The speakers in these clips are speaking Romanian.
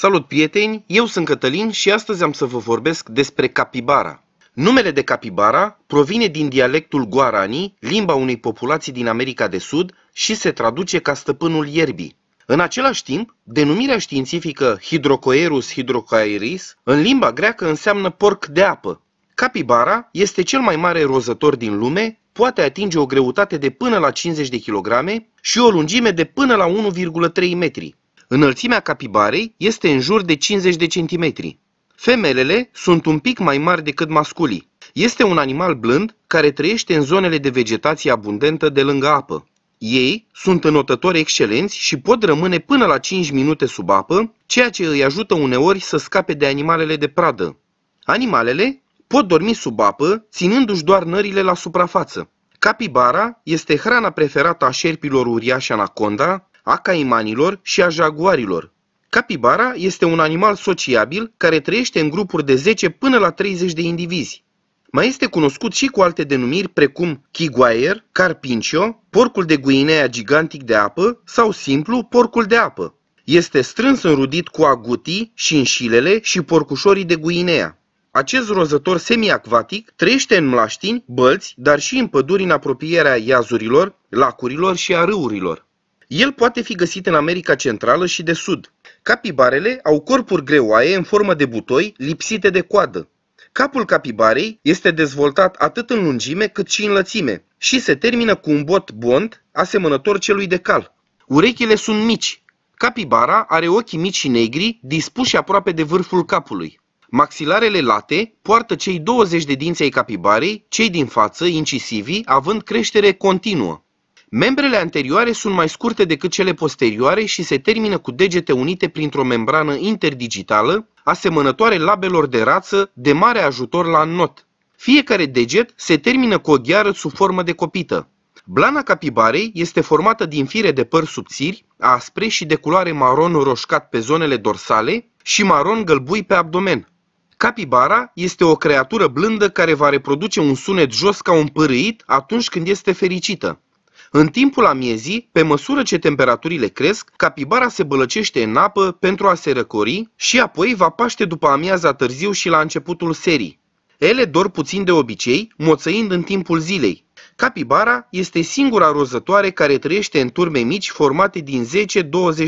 Salut prieteni, eu sunt Cătălin și astăzi am să vă vorbesc despre capibara. Numele de capibara provine din dialectul guarani, limba unei populații din America de Sud și se traduce ca stăpânul ierbii. În același timp, denumirea științifică Hydrocoerus hydrocoeris în limba greacă înseamnă porc de apă. Capibara este cel mai mare rozător din lume, poate atinge o greutate de până la 50 de kg și o lungime de până la 1,3 metri. Înălțimea capibarei este în jur de 50 de centimetri. Femelele sunt un pic mai mari decât masculii. Este un animal blând care trăiește în zonele de vegetație abundentă de lângă apă. Ei sunt înotători excelenți și pot rămâne până la 5 minute sub apă, ceea ce îi ajută uneori să scape de animalele de pradă. Animalele pot dormi sub apă, ținându-și doar nările la suprafață. Capibara este hrana preferată a șerpilor uriași anaconda, a caimanilor și a jaguarilor. Capibara este un animal sociabil care trăiește în grupuri de 10 până la 30 de indivizi. Mai este cunoscut și cu alte denumiri precum kiguayer, carpincio, porcul de guinea gigantic de apă sau simplu porcul de apă. Este strâns înrudit cu agutii, șinșilele și porcușorii de guinea. Acest rozător semiacvatic trăiește în mlaștini, bălți, dar și în păduri în apropierea iazurilor, lacurilor și a râurilor. El poate fi găsit în America Centrală și de Sud. Capibarele au corpuri greoaie în formă de butoi, lipsite de coadă. Capul capibarei este dezvoltat atât în lungime cât și în lățime și se termină cu un bot bond asemănător celui de cal. Urechile sunt mici. Capibara are ochii mici și negri, dispuși aproape de vârful capului. Maxilarele late poartă cei 20 de dinți ai capibarei, cei din față, incisivii, având creștere continuă. Membrele anterioare sunt mai scurte decât cele posterioare și se termină cu degete unite printr-o membrană interdigitală, asemănătoare labelor de rață, de mare ajutor la not. Fiecare deget se termină cu o gheară sub formă de copită. Blana capibarei este formată din fire de păr subțiri, aspre și de culoare maron roșcat pe zonele dorsale și maron gălbui pe abdomen. Capibara este o creatură blândă care va reproduce un sunet jos ca un pârâit atunci când este fericită. În timpul amiezii, pe măsură ce temperaturile cresc, capibara se bălăcește în apă pentru a se răcori și apoi va paște după amiaza târziu și la începutul serii. Ele dor puțin de obicei, moțăind în timpul zilei. Capibara este singura rozătoare care trăiește în turme mici formate din 10-20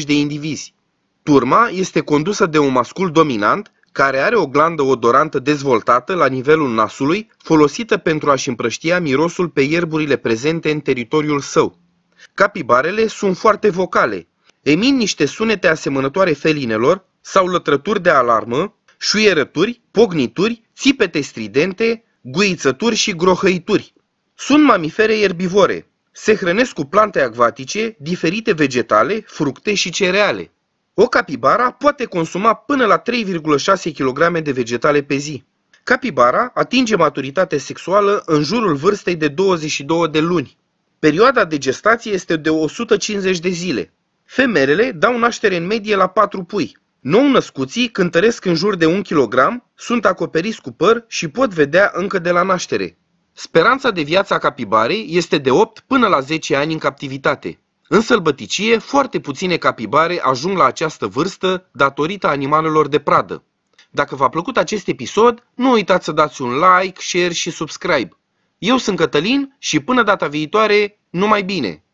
de indivizi. Turma este condusă de un mascul dominant care are o glandă odorantă dezvoltată la nivelul nasului, folosită pentru a-și împrăștia mirosul pe ierburile prezente în teritoriul său. Capibarele sunt foarte vocale, emin niște sunete asemănătoare felinelor sau lătrături de alarmă, șuierături, pognituri, țipete stridente, guițături și grohăituri. Sunt mamifere erbivore. Se hrănesc cu plante acvatice, diferite vegetale, fructe și cereale. O capibara poate consuma până la 3,6 kg de vegetale pe zi. Capibara atinge maturitate sexuală în jurul vârstei de 22 de luni. Perioada de gestație este de 150 de zile. Femelele dau naștere în medie la 4 pui. Nou-născuții cântăresc în jur de 1 kg, sunt acoperiți cu păr și pot vedea încă de la naștere. Speranța de viață a capibarei este de 8 până la 10 ani în captivitate. În sălbăticie, foarte puține capibare ajung la această vârstă datorită animalelor de pradă. Dacă v-a plăcut acest episod, nu uitați să dați un like, share și subscribe. Eu sunt Cătălin și până data viitoare, numai bine!